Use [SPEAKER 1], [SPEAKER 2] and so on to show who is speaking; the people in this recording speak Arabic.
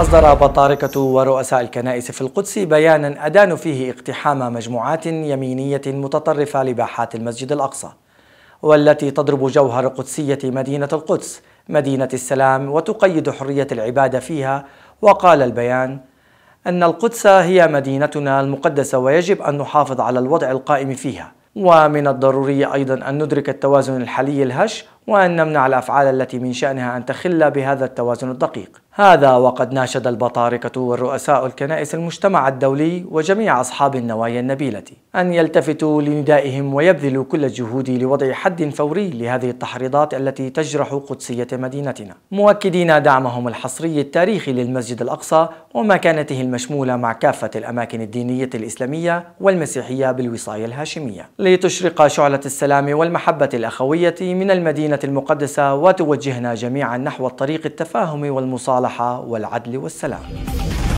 [SPEAKER 1] أصدر بطاركة ورؤساء الكنائس في القدس بيانا أدانوا فيه اقتحام مجموعات يمينية متطرفة لباحات المسجد الأقصى والتي تضرب جوهر قدسية مدينة القدس مدينة السلام وتقيد حرية العبادة فيها وقال البيان أن القدس هي مدينتنا المقدسة ويجب أن نحافظ على الوضع القائم فيها ومن الضروري أيضا أن ندرك التوازن الحالي الهش وأن نمنع الأفعال التي من شأنها أن تخل بهذا التوازن الدقيق هذا وقد ناشد البطاركة والرؤساء الكنائس المجتمع الدولي وجميع أصحاب النوايا النبيلة أن يلتفتوا لندائهم ويبذلوا كل الجهود لوضع حد فوري لهذه التحريضات التي تجرح قدسية مدينتنا مؤكدين دعمهم الحصري التاريخي للمسجد الأقصى ومكانته المشمولة مع كافة الأماكن الدينية الإسلامية والمسيحية بالوصاية الهاشمية لتشرق شعلة السلام والمحبة الأخوية من المدينة المقدسة وتوجهنا جميعا نحو الطريق التفاهم والمصالحة والعدل والسلام